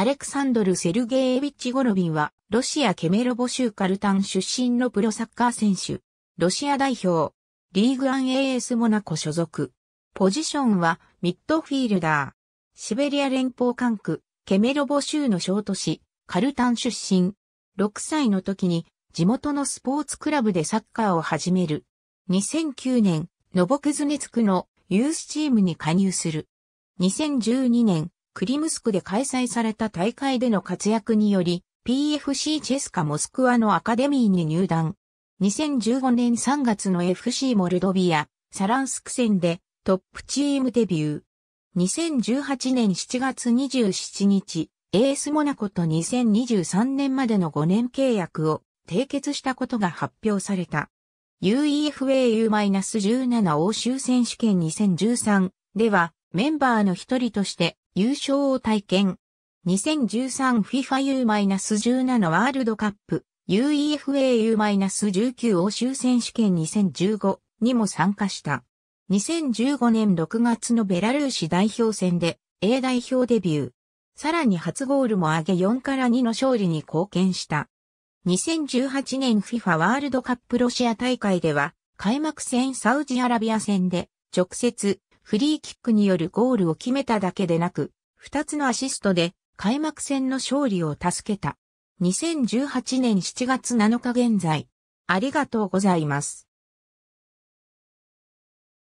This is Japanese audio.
アレクサンドル・セルゲーエビッチ・ゴロビンは、ロシアケメロボ州カルタン出身のプロサッカー選手、ロシア代表、リーグアン AS モナコ所属。ポジションは、ミッドフィールダー。シベリア連邦管区、ケメロボ州の小都市、カルタン出身。6歳の時に、地元のスポーツクラブでサッカーを始める。2009年、ノボクズネツクのユースチームに加入する。2012年、クリムスクで開催された大会での活躍により、PFC チェスカモスクワのアカデミーに入団。2015年3月の FC モルドビア、サランスク戦でトップチームデビュー。2018年7月27日、エースモナコと2023年までの5年契約を締結したことが発表された。UEFAU-17 欧州選手権2013ではメンバーの一人として優勝を体験。2013 FIFA U-17 ワールドカップ UEFAU-19 欧州選手権2015にも参加した。2015年6月のベラルーシ代表戦で A 代表デビュー。さらに初ゴールも挙げ4から2の勝利に貢献した。2018年 FIFA ワールドカップロシア大会では開幕戦サウジアラビア戦で直接フリーキックによるゴールを決めただけでなく、2つのアシストで開幕戦の勝利を助けた。2018年7月7日現在。ありがとうございます。